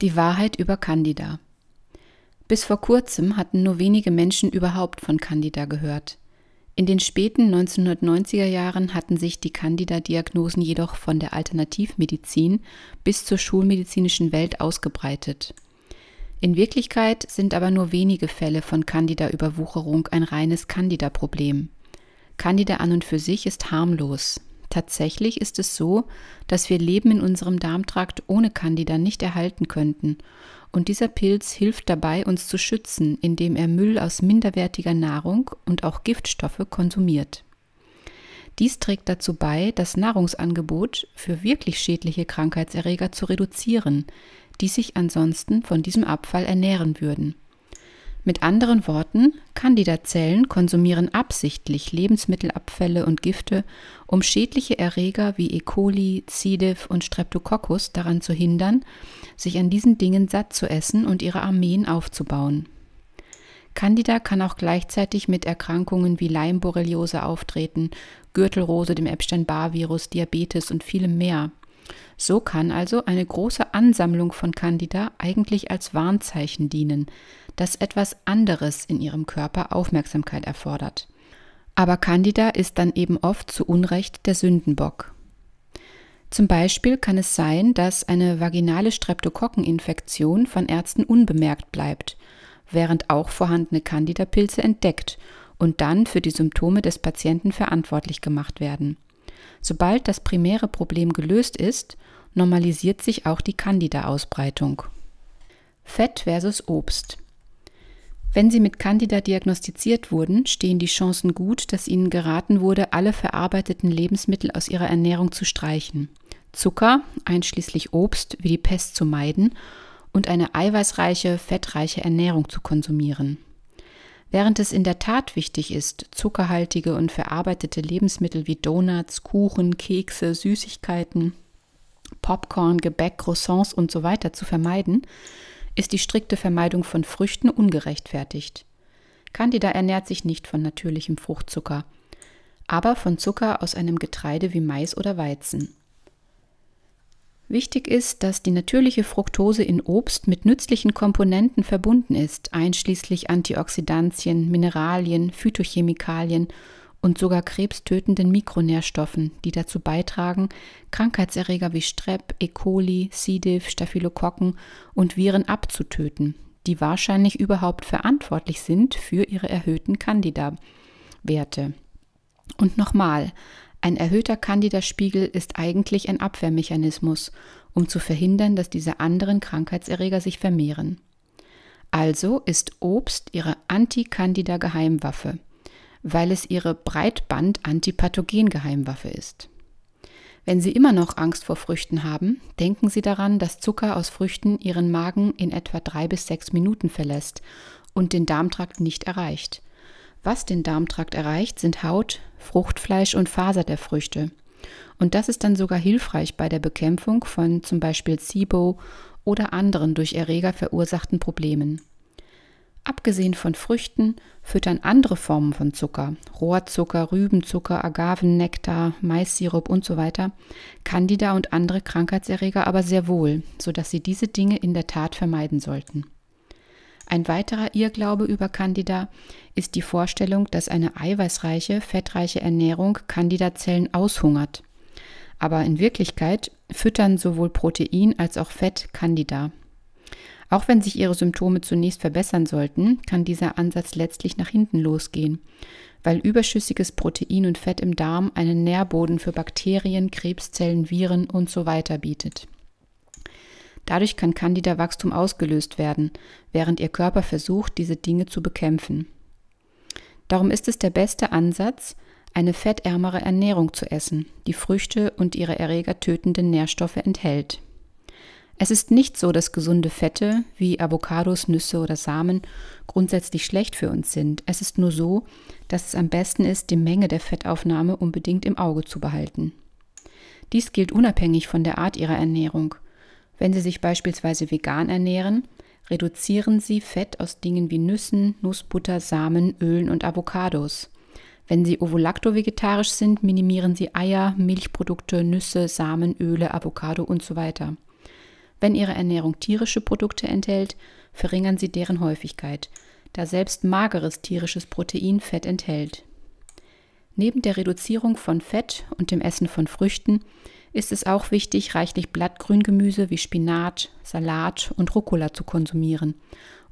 Die Wahrheit über Candida. Bis vor kurzem hatten nur wenige Menschen überhaupt von Candida gehört. In den späten 1990er Jahren hatten sich die Candida-Diagnosen jedoch von der Alternativmedizin bis zur schulmedizinischen Welt ausgebreitet. In Wirklichkeit sind aber nur wenige Fälle von Candida-Überwucherung ein reines Candida-Problem. Candida an und für sich ist harmlos, Tatsächlich ist es so, dass wir Leben in unserem Darmtrakt ohne Candida nicht erhalten könnten. Und dieser Pilz hilft dabei, uns zu schützen, indem er Müll aus minderwertiger Nahrung und auch Giftstoffe konsumiert. Dies trägt dazu bei, das Nahrungsangebot für wirklich schädliche Krankheitserreger zu reduzieren, die sich ansonsten von diesem Abfall ernähren würden. Mit anderen Worten, Candida-Zellen konsumieren absichtlich Lebensmittelabfälle und Gifte, um schädliche Erreger wie E. coli, C. diff und Streptococcus daran zu hindern, sich an diesen Dingen satt zu essen und ihre Armeen aufzubauen. Candida kann auch gleichzeitig mit Erkrankungen wie Leimborreliose auftreten, Gürtelrose, dem Epstein-Barr-Virus, Diabetes und vielem mehr. So kann also eine große Ansammlung von Candida eigentlich als Warnzeichen dienen, dass etwas anderes in ihrem Körper Aufmerksamkeit erfordert. Aber Candida ist dann eben oft zu Unrecht der Sündenbock. Zum Beispiel kann es sein, dass eine vaginale Streptokokkeninfektion von Ärzten unbemerkt bleibt, während auch vorhandene Candida-Pilze entdeckt und dann für die Symptome des Patienten verantwortlich gemacht werden. Sobald das primäre Problem gelöst ist, normalisiert sich auch die Candida-Ausbreitung. Fett versus Obst. Wenn Sie mit Candida diagnostiziert wurden, stehen die Chancen gut, dass Ihnen geraten wurde, alle verarbeiteten Lebensmittel aus Ihrer Ernährung zu streichen. Zucker, einschließlich Obst, wie die Pest zu meiden und eine eiweißreiche, fettreiche Ernährung zu konsumieren. Während es in der Tat wichtig ist, zuckerhaltige und verarbeitete Lebensmittel wie Donuts, Kuchen, Kekse, Süßigkeiten, Popcorn, Gebäck, Croissants und so weiter zu vermeiden, ist die strikte Vermeidung von Früchten ungerechtfertigt. Candida ernährt sich nicht von natürlichem Fruchtzucker, aber von Zucker aus einem Getreide wie Mais oder Weizen. Wichtig ist, dass die natürliche Fructose in Obst mit nützlichen Komponenten verbunden ist, einschließlich Antioxidantien, Mineralien, Phytochemikalien und sogar krebstötenden Mikronährstoffen, die dazu beitragen, Krankheitserreger wie Strep, E. coli, C. diff, Staphylokokken und Viren abzutöten, die wahrscheinlich überhaupt verantwortlich sind für ihre erhöhten Candida-Werte. Und nochmal, ein erhöhter Candida-Spiegel ist eigentlich ein Abwehrmechanismus, um zu verhindern, dass diese anderen Krankheitserreger sich vermehren. Also ist Obst ihre Anti-Candida-Geheimwaffe, weil es ihre Breitband-Antipathogen-Geheimwaffe ist. Wenn Sie immer noch Angst vor Früchten haben, denken Sie daran, dass Zucker aus Früchten Ihren Magen in etwa drei bis sechs Minuten verlässt und den Darmtrakt nicht erreicht. Was den Darmtrakt erreicht, sind Haut, Fruchtfleisch und Faser der Früchte. Und das ist dann sogar hilfreich bei der Bekämpfung von zum Beispiel SIBO oder anderen durch Erreger verursachten Problemen. Abgesehen von Früchten füttern andere Formen von Zucker, Rohrzucker, Rübenzucker, Agavennektar, Maissirup und so weiter, Candida und andere Krankheitserreger aber sehr wohl, sodass sie diese Dinge in der Tat vermeiden sollten. Ein weiterer Irrglaube über Candida ist die Vorstellung, dass eine eiweißreiche, fettreiche Ernährung Candida-Zellen aushungert. Aber in Wirklichkeit füttern sowohl Protein als auch Fett Candida. Auch wenn sich ihre Symptome zunächst verbessern sollten, kann dieser Ansatz letztlich nach hinten losgehen, weil überschüssiges Protein und Fett im Darm einen Nährboden für Bakterien, Krebszellen, Viren usw. So bietet. Dadurch kann Candida-Wachstum ausgelöst werden, während ihr Körper versucht, diese Dinge zu bekämpfen. Darum ist es der beste Ansatz, eine fettärmere Ernährung zu essen, die Früchte und ihre erregertötenden Nährstoffe enthält. Es ist nicht so, dass gesunde Fette wie Avocados, Nüsse oder Samen grundsätzlich schlecht für uns sind. Es ist nur so, dass es am besten ist, die Menge der Fettaufnahme unbedingt im Auge zu behalten. Dies gilt unabhängig von der Art ihrer Ernährung. Wenn Sie sich beispielsweise vegan ernähren, reduzieren Sie Fett aus Dingen wie Nüssen, Nussbutter, Samen, Ölen und Avocados. Wenn Sie ovolacto-vegetarisch sind, minimieren Sie Eier, Milchprodukte, Nüsse, Samen, Öle, Avocado und so weiter. Wenn Ihre Ernährung tierische Produkte enthält, verringern Sie deren Häufigkeit, da selbst mageres tierisches Protein Fett enthält. Neben der Reduzierung von Fett und dem Essen von Früchten ist es auch wichtig, reichlich Blattgrüngemüse wie Spinat, Salat und Rucola zu konsumieren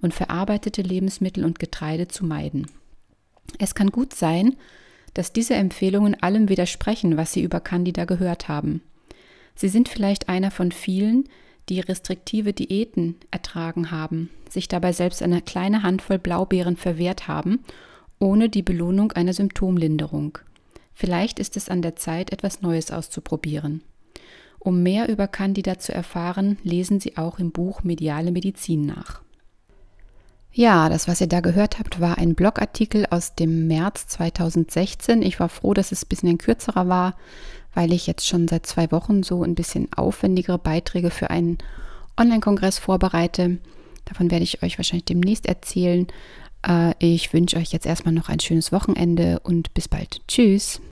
und verarbeitete Lebensmittel und Getreide zu meiden. Es kann gut sein, dass diese Empfehlungen allem widersprechen, was Sie über Candida gehört haben. Sie sind vielleicht einer von vielen, die restriktive Diäten ertragen haben, sich dabei selbst eine kleine Handvoll Blaubeeren verwehrt haben, ohne die Belohnung einer Symptomlinderung. Vielleicht ist es an der Zeit, etwas Neues auszuprobieren. Um mehr über Candida zu erfahren, lesen Sie auch im Buch Mediale Medizin nach. Ja, das, was ihr da gehört habt, war ein Blogartikel aus dem März 2016. Ich war froh, dass es ein bisschen ein kürzerer war, weil ich jetzt schon seit zwei Wochen so ein bisschen aufwendigere Beiträge für einen Online-Kongress vorbereite. Davon werde ich euch wahrscheinlich demnächst erzählen. Äh, ich wünsche euch jetzt erstmal noch ein schönes Wochenende und bis bald. Tschüss.